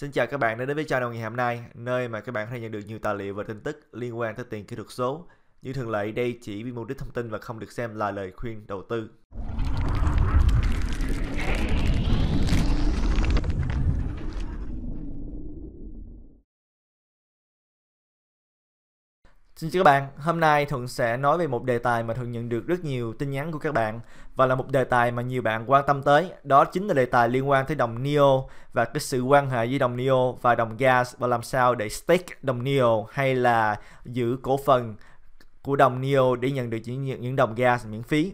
Xin chào các bạn đã đến với channel ngày hôm nay, nơi mà các bạn có thể nhận được nhiều tài liệu và tin tức liên quan tới tiền kỹ thuật số. Như thường lệ, đây chỉ vì mục đích thông tin và không được xem là lời khuyên đầu tư. Xin chào các bạn, hôm nay Thuận sẽ nói về một đề tài mà Thuận nhận được rất nhiều tin nhắn của các bạn và là một đề tài mà nhiều bạn quan tâm tới, đó chính là đề tài liên quan tới đồng Neo và cái sự quan hệ giữa đồng Neo và đồng gas và làm sao để stake đồng Neo hay là giữ cổ phần của đồng Neo để nhận được những, những đồng gas miễn phí.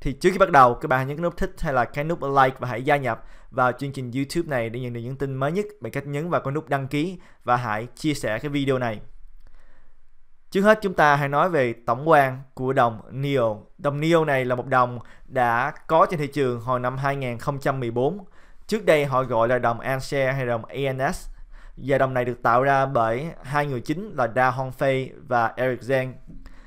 Thì trước khi bắt đầu, các bạn hãy nhấn nút thích hay là cái nút like và hãy gia nhập vào chương trình YouTube này để nhận được những tin mới nhất bằng cách nhấn vào cái nút đăng ký và hãy chia sẻ cái video này. Trước hết chúng ta hãy nói về tổng quan của đồng NEO Đồng NEO này là một đồng đã có trên thị trường hồi năm 2014. Trước đây họ gọi là đồng ANSE hay đồng ENS. Và đồng này được tạo ra bởi hai người chính là Da Hongfei và Eric Zhang.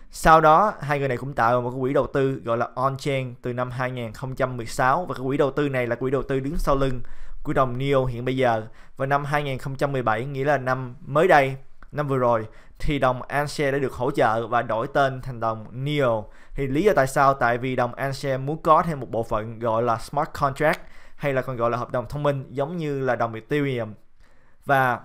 Sau đó, hai người này cũng tạo ra một quỹ đầu tư gọi là OnChain từ năm 2016 và cái quỹ đầu tư này là quỹ đầu tư đứng sau lưng của đồng NEO hiện bây giờ. Vào năm 2017, nghĩa là năm mới đây, năm vừa rồi thì đồng Anshare đã được hỗ trợ và đổi tên thành đồng NEO. Thì lý do tại sao? Tại vì đồng Anshare muốn có thêm một bộ phận gọi là Smart Contract hay là còn gọi là hợp đồng thông minh giống như là đồng Ethereum. Và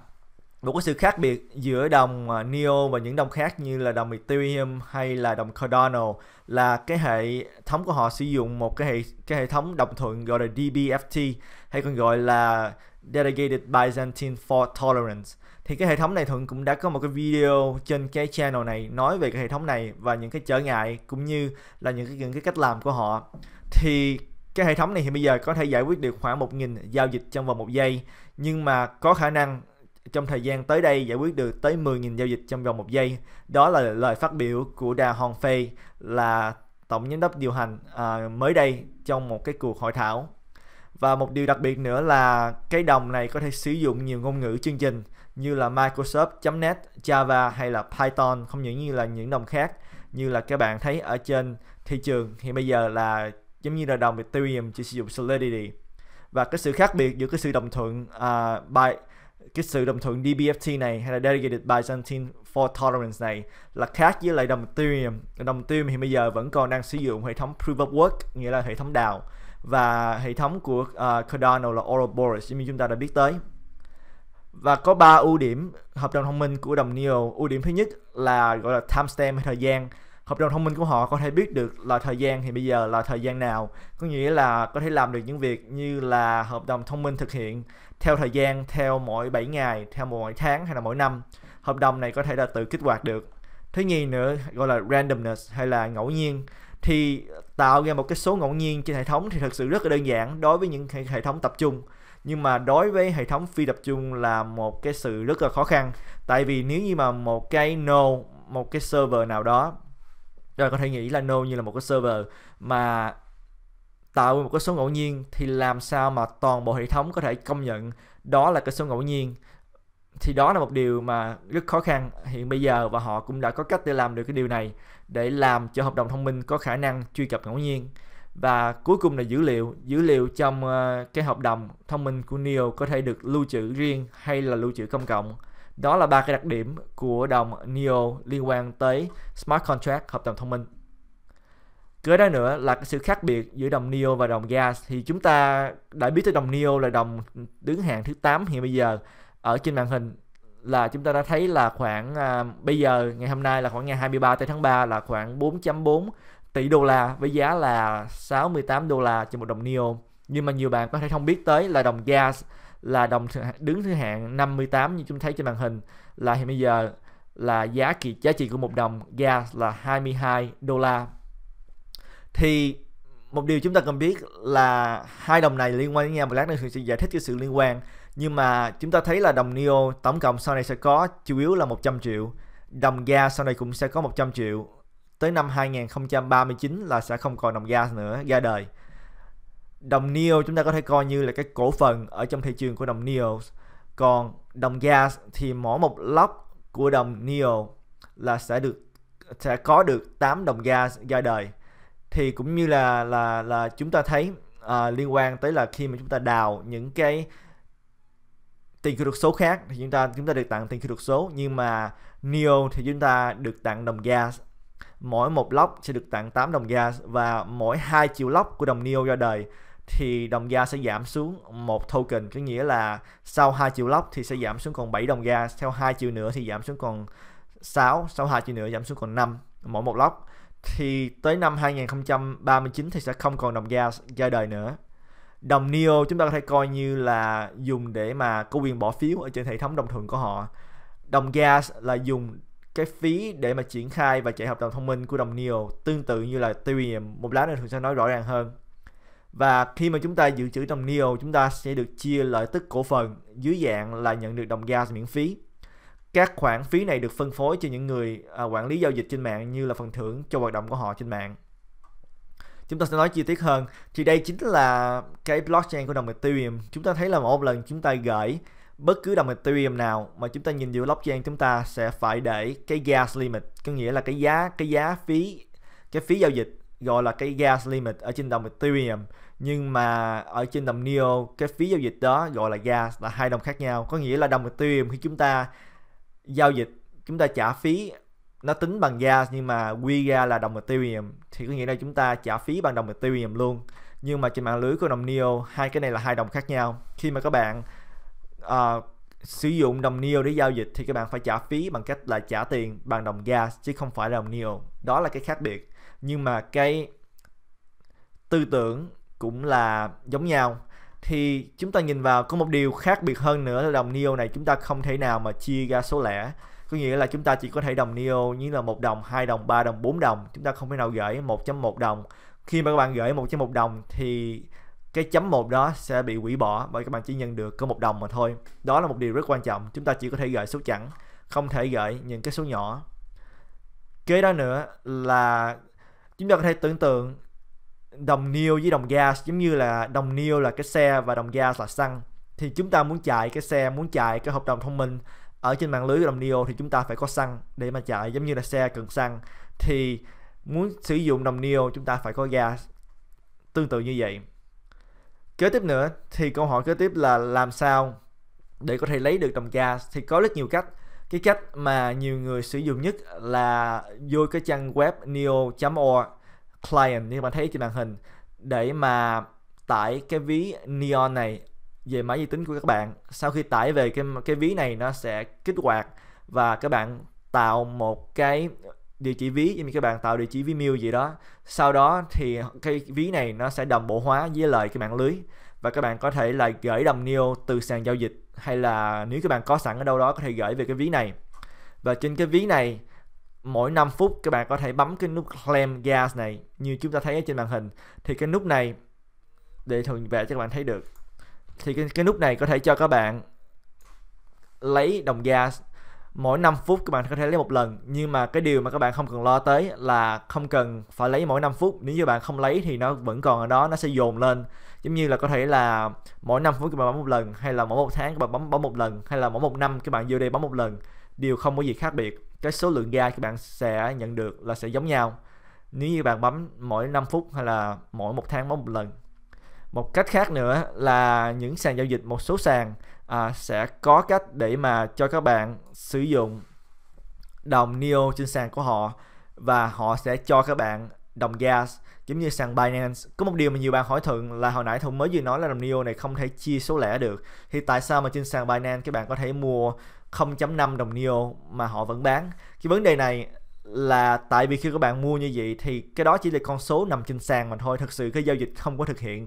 một cái sự khác biệt giữa đồng à, Neo và những đồng khác như là đồng Ethereum hay là đồng Cardano là cái hệ thống của họ sử dụng một cái hệ cái hệ thống đồng thuận gọi là DBFT hay còn gọi là Delegated Byzantine Fault Tolerance. Thì cái hệ thống này Thuận cũng đã có một cái video trên cái channel này nói về cái hệ thống này và những cái trở ngại cũng như là những cái những cái cách làm của họ. Thì cái hệ thống này thì bây giờ có thể giải quyết được khoảng 1.000 giao dịch trong vòng một giây nhưng mà có khả năng trong thời gian tới đây giải quyết được tới 10.000 giao dịch trong vòng một giây. Đó là lời phát biểu của Đà Hòn Phê là tổng giám đốc điều hành à, mới đây trong một cái cuộc hội thảo. Và một điều đặc biệt nữa là cái đồng này có thể sử dụng nhiều ngôn ngữ chương trình như là Microsoft.net, Java hay là Python không những như là những đồng khác như là các bạn thấy ở trên thị trường thì bây giờ là giống như là đồng Ethereum chỉ sử dụng Solidity và cái sự khác biệt giữa cái sự đồng thuận uh, à, by cái sự đồng thuận DBFT này hay là Delegated Byzantine fault Tolerance này là khác với lại đồng Ethereum. Đồng Ethereum thì bây giờ vẫn còn đang sử dụng hệ thống Proof of Work, nghĩa là hệ thống đào và hệ thống của uh, Cardano là Ouroboros như chúng ta đã biết tới. Và có ba ưu điểm hợp đồng thông minh của đồng Neo. Ưu điểm thứ nhất là gọi là timestamp hay thời gian hợp đồng thông minh của họ có thể biết được là thời gian thì bây giờ là thời gian nào có nghĩa là có thể làm được những việc như là hợp đồng thông minh thực hiện theo thời gian theo mỗi 7 ngày theo mỗi tháng hay là mỗi năm hợp đồng này có thể là tự kích hoạt được thứ nhì nữa gọi là randomness hay là ngẫu nhiên thì tạo ra một cái số ngẫu nhiên trên hệ thống thì thật sự rất là đơn giản đối với những hệ thống tập trung nhưng mà đối với hệ thống phi tập trung là một cái sự rất là khó khăn tại vì nếu như mà một cái node một cái server nào đó rồi có thể nghĩ là node như là một cái server mà tạo một cái số ngẫu nhiên thì làm sao mà toàn bộ hệ thống có thể công nhận đó là cái số ngẫu nhiên thì đó là một điều mà rất khó khăn hiện bây giờ và họ cũng đã có cách để làm được cái điều này để làm cho hợp đồng thông minh có khả năng truy cập ngẫu nhiên và cuối cùng là dữ liệu dữ liệu trong ờ, cái hợp đồng thông minh của Neo có thể được lưu trữ riêng hay là lưu trữ công cộng đó là ba cái đặc điểm của đồng NEO liên quan tới smart contract hợp đồng thông minh Kế đó nữa là cái sự khác biệt giữa đồng NEO và đồng GAS thì chúng ta đã biết tới đồng NEO là đồng đứng hàng thứ 8 hiện bây giờ ở trên màn hình là chúng ta đã thấy là khoảng à, bây giờ ngày hôm nay là khoảng ngày 23 tới tháng 3 là khoảng 4.4 tỷ đô la với giá là 68 đô la trên một đồng NEO nhưng mà nhiều bạn có thể không biết tới là đồng gas là đồng đứng thứ hạng 58 như chúng thấy trên màn hình là hiện bây giờ là giá trị giá trị của một đồng gas là 22 đô la. Thì một điều chúng ta cần biết là hai đồng này liên quan với nhau và lát nữa sẽ giải thích cái sự liên quan nhưng mà chúng ta thấy là đồng neo tổng cộng sau này sẽ có chủ yếu là 100 triệu đồng gas sau này cũng sẽ có 100 triệu tới năm 2039 là sẽ không còn đồng gas nữa ra đời đồng NIO chúng ta có thể coi như là cái cổ phần ở trong thị trường của đồng NIO còn đồng gas thì mỗi một lốc của đồng NIO là sẽ được sẽ có được 8 đồng gas ra đời thì cũng như là là là chúng ta thấy à, liên quan tới là khi mà chúng ta đào những cái tiền kỹ thuật số khác thì chúng ta chúng ta được tặng tiền kỹ thuật số nhưng mà NIO thì chúng ta được tặng đồng gas mỗi một lốc sẽ được tặng 8 đồng gas và mỗi hai triệu lốc của đồng NIO ra đời thì đồng gas sẽ giảm xuống một token có nghĩa là sau 2 triệu lóc thì sẽ giảm xuống còn 7 đồng gas. theo 2 triệu nữa thì giảm xuống còn 6 sau 2 triệu nữa giảm xuống còn 5 mỗi một lóc thì tới năm 2039 thì sẽ không còn đồng gas ra đời nữa đồng Neo chúng ta có thể coi như là dùng để mà có quyền bỏ phiếu ở trên hệ thống đồng thuận của họ đồng gas là dùng cái phí để mà triển khai và chạy hợp đồng thông minh của đồng Neo tương tự như là Ethereum một lát nữa thường sẽ nói rõ ràng hơn và khi mà chúng ta dự trữ đồng NEO, chúng ta sẽ được chia lợi tức cổ phần dưới dạng là nhận được đồng gas miễn phí. Các khoản phí này được phân phối cho những người à, quản lý giao dịch trên mạng như là phần thưởng cho hoạt động của họ trên mạng. Chúng ta sẽ nói chi tiết hơn. Thì đây chính là cái blockchain của đồng Ethereum. Chúng ta thấy là một lần chúng ta gửi bất cứ đồng Ethereum nào mà chúng ta nhìn vào blockchain chúng ta sẽ phải để cái gas limit, có nghĩa là cái giá cái giá phí cái phí giao dịch gọi là cái gas limit ở trên đồng Ethereum nhưng mà ở trên đồng neo cái phí giao dịch đó gọi là gas là hai đồng khác nhau có nghĩa là đồng ethereum khi chúng ta giao dịch chúng ta trả phí nó tính bằng gas nhưng mà quy ra là đồng ethereum thì có nghĩa là chúng ta trả phí bằng đồng ethereum luôn nhưng mà trên mạng lưới của đồng neo hai cái này là hai đồng khác nhau khi mà các bạn uh, sử dụng đồng NEO để giao dịch thì các bạn phải trả phí bằng cách là trả tiền bằng đồng gas chứ không phải đồng NEO. Đó là cái khác biệt. Nhưng mà cái tư tưởng cũng là giống nhau thì chúng ta nhìn vào có một điều khác biệt hơn nữa là đồng neo này chúng ta không thể nào mà chia ra số lẻ có nghĩa là chúng ta chỉ có thể đồng neo như là một đồng hai đồng ba đồng bốn đồng chúng ta không thể nào gửi 1.1 đồng khi mà các bạn gửi 1.1 đồng thì cái chấm một đó sẽ bị hủy bỏ bởi các bạn chỉ nhận được có một đồng mà thôi đó là một điều rất quan trọng chúng ta chỉ có thể gửi số chẵn không thể gửi những cái số nhỏ kế đó nữa là chúng ta có thể tưởng tượng đồng niêu với đồng gas giống như là đồng niêu là cái xe và đồng gas là xăng thì chúng ta muốn chạy cái xe muốn chạy cái hợp đồng thông minh ở trên mạng lưới của đồng niêu thì chúng ta phải có xăng để mà chạy giống như là xe cần xăng thì muốn sử dụng đồng niêu chúng ta phải có gas tương tự như vậy kế tiếp nữa thì câu hỏi kế tiếp là làm sao để có thể lấy được đồng gas thì có rất nhiều cách cái cách mà nhiều người sử dụng nhất là vô cái trang web neo.org client như bạn thấy trên màn hình để mà tải cái ví neon này về máy vi tính của các bạn sau khi tải về cái cái ví này nó sẽ kích hoạt và các bạn tạo một cái địa chỉ ví như các bạn tạo địa chỉ ví mail gì đó sau đó thì cái ví này nó sẽ đồng bộ hóa với lại cái mạng lưới và các bạn có thể là gửi đồng neo từ sàn giao dịch hay là nếu các bạn có sẵn ở đâu đó có thể gửi về cái ví này và trên cái ví này mỗi 5 phút các bạn có thể bấm cái nút clam gas này như chúng ta thấy ở trên màn hình thì cái nút này để thường vẽ cho các bạn thấy được thì cái, cái nút này có thể cho các bạn lấy đồng gas mỗi 5 phút các bạn có thể lấy một lần nhưng mà cái điều mà các bạn không cần lo tới là không cần phải lấy mỗi 5 phút nếu như bạn không lấy thì nó vẫn còn ở đó nó sẽ dồn lên giống như là có thể là mỗi 5 phút các bạn bấm một lần hay là mỗi một tháng các bạn bấm bấm một lần hay là mỗi một năm các bạn vô đây bấm một lần điều không có gì khác biệt cái số lượng gas các bạn sẽ nhận được là sẽ giống nhau nếu như bạn bấm mỗi 5 phút hay là mỗi một tháng bấm một lần một cách khác nữa là những sàn giao dịch một số sàn à, sẽ có cách để mà cho các bạn sử dụng đồng neo trên sàn của họ và họ sẽ cho các bạn đồng gas giống như sàn Binance có một điều mà nhiều bạn hỏi thường là hồi nãy Thuận mới vừa nói là đồng neo này không thể chia số lẻ được thì tại sao mà trên sàn Binance các bạn có thể mua 0.5 đồng NIO mà họ vẫn bán cái vấn đề này là tại vì khi các bạn mua như vậy thì cái đó chỉ là con số nằm trên sàn mà thôi thật sự cái giao dịch không có thực hiện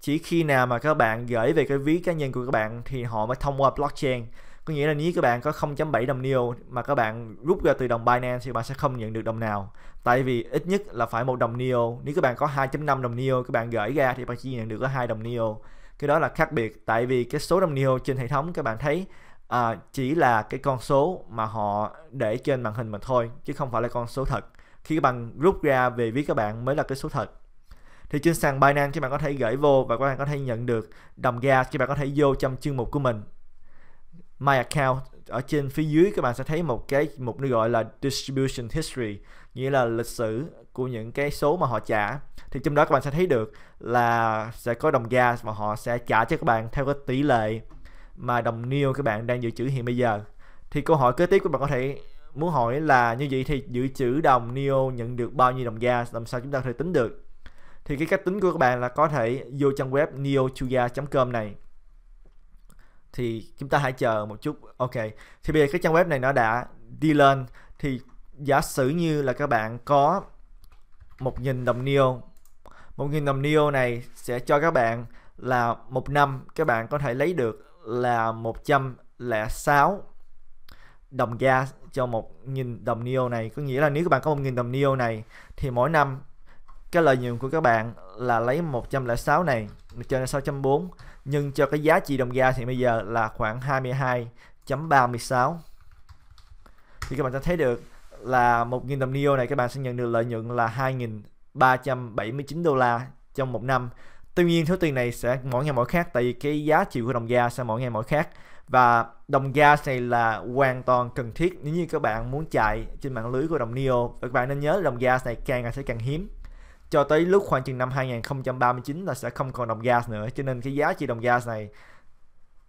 chỉ khi nào mà các bạn gửi về cái ví cá nhân của các bạn thì họ mới thông qua blockchain có nghĩa là nếu các bạn có 0.7 đồng NIO mà các bạn rút ra từ đồng Binance thì bạn sẽ không nhận được đồng nào tại vì ít nhất là phải một đồng NIO nếu các bạn có 2.5 đồng NIO các bạn gửi ra thì bạn chỉ nhận được có hai đồng NIO cái đó là khác biệt tại vì cái số đồng NIO trên hệ thống các bạn thấy à, chỉ là cái con số mà họ để trên màn hình mà thôi chứ không phải là con số thật khi các bạn rút ra về viết các bạn mới là cái số thật thì trên sàn Binance các bạn có thể gửi vô và các bạn có thể nhận được đồng gas các bạn có thể vô trong chương mục của mình My account ở trên phía dưới các bạn sẽ thấy một cái mục nó gọi là distribution history nghĩa là lịch sử của những cái số mà họ trả thì trong đó các bạn sẽ thấy được là sẽ có đồng gas mà họ sẽ trả cho các bạn theo cái tỷ lệ mà đồng niêu các bạn đang dự trữ hiện bây giờ thì câu hỏi kế tiếp các bạn có thể muốn hỏi là như vậy thì dự trữ đồng neo nhận được bao nhiêu đồng gas làm sao chúng ta có thể tính được thì cái cách tính của các bạn là có thể vô trang web neochuga.com này thì chúng ta hãy chờ một chút ok thì bây giờ cái trang web này nó đã đi lên thì giả sử như là các bạn có một nghìn đồng neo một nghìn đồng neo này sẽ cho các bạn là một năm các bạn có thể lấy được là 106 đồng gas cho 1.000 đồng neo này có nghĩa là nếu các bạn có 1.000 đồng neo này thì mỗi năm cái lợi nhuận của các bạn là lấy 106 này cho nên 6.4 nhưng cho cái giá trị đồng gas thì bây giờ là khoảng 22.36 thì các bạn sẽ thấy được là 1.000 đồng neo này các bạn sẽ nhận được lợi nhuận là 2.379 đô la trong một năm Tuy nhiên số tiền này sẽ mỗi ngày mỗi khác tại vì cái giá trị của đồng gas sẽ mỗi ngày mỗi khác và đồng gas này là hoàn toàn cần thiết nếu như các bạn muốn chạy trên mạng lưới của đồng NEO và các bạn nên nhớ đồng gas này càng ngày sẽ càng hiếm cho tới lúc khoảng chừng năm 2039 là sẽ không còn đồng gas nữa cho nên cái giá trị đồng gas này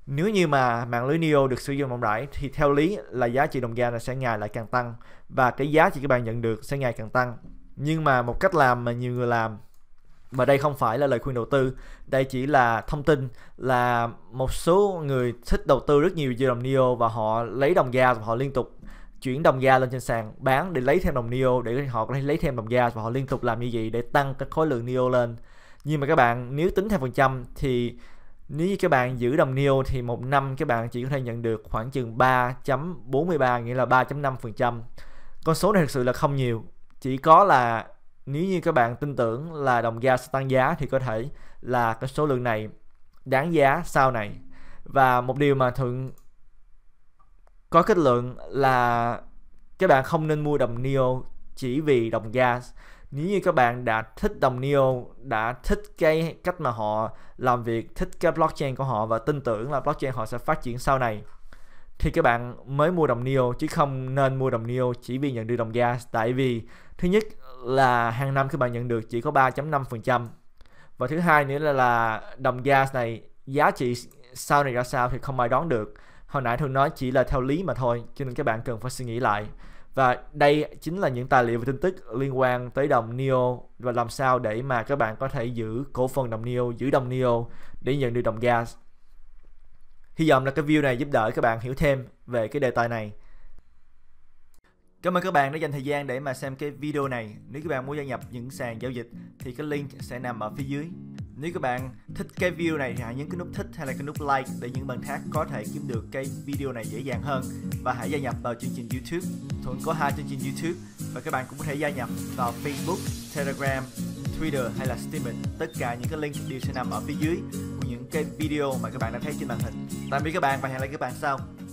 nếu như mà mạng lưới NEO được sử dụng rộng rãi thì theo lý là giá trị đồng gas này sẽ ngày lại càng tăng và cái giá trị các bạn nhận được sẽ ngày càng tăng nhưng mà một cách làm mà nhiều người làm mà đây không phải là lời khuyên đầu tư đây chỉ là thông tin là một số người thích đầu tư rất nhiều đồng neo và họ lấy đồng gas và họ liên tục chuyển đồng gas lên trên sàn bán để lấy thêm đồng neo để họ có thể lấy thêm đồng gas và họ liên tục làm như vậy để tăng cái khối lượng neo lên nhưng mà các bạn nếu tính theo phần trăm thì nếu như các bạn giữ đồng neo thì một năm các bạn chỉ có thể nhận được khoảng chừng 3.43 nghĩa là 3.5 phần trăm con số này thực sự là không nhiều chỉ có là nếu như các bạn tin tưởng là đồng gas tăng giá thì có thể là cái số lượng này đáng giá sau này và một điều mà thượng có kết luận là các bạn không nên mua đồng neo chỉ vì đồng gas nếu như các bạn đã thích đồng neo đã thích cái cách mà họ làm việc thích cái blockchain của họ và tin tưởng là blockchain họ sẽ phát triển sau này thì các bạn mới mua đồng neo chứ không nên mua đồng neo chỉ vì nhận được đồng gas tại vì thứ nhất là hàng năm khi bạn nhận được chỉ có 3.5% và thứ hai nữa là, là đồng gas này giá trị sau này ra sao thì không ai đoán được hồi nãy thường nói chỉ là theo lý mà thôi cho nên các bạn cần phải suy nghĩ lại và đây chính là những tài liệu và tin tức liên quan tới đồng neo và làm sao để mà các bạn có thể giữ cổ phần đồng neo giữ đồng neo để nhận được đồng gas. Hy vọng là cái view này giúp đỡ các bạn hiểu thêm về cái đề tài này. Cảm ơn các bạn đã dành thời gian để mà xem cái video này. Nếu các bạn muốn gia nhập những sàn giao dịch thì cái link sẽ nằm ở phía dưới. Nếu các bạn thích cái video này thì hãy nhấn cái nút thích hay là cái nút like để những bạn khác có thể kiếm được cái video này dễ dàng hơn và hãy gia nhập vào chương trình YouTube. Thuận có hai chương trình YouTube và các bạn cũng có thể gia nhập vào Facebook, Telegram, Twitter hay là Steam. Tất cả những cái link đều sẽ nằm ở phía dưới của những cái video mà các bạn đã thấy trên màn hình. Tạm biệt các bạn và hẹn lại các bạn sau.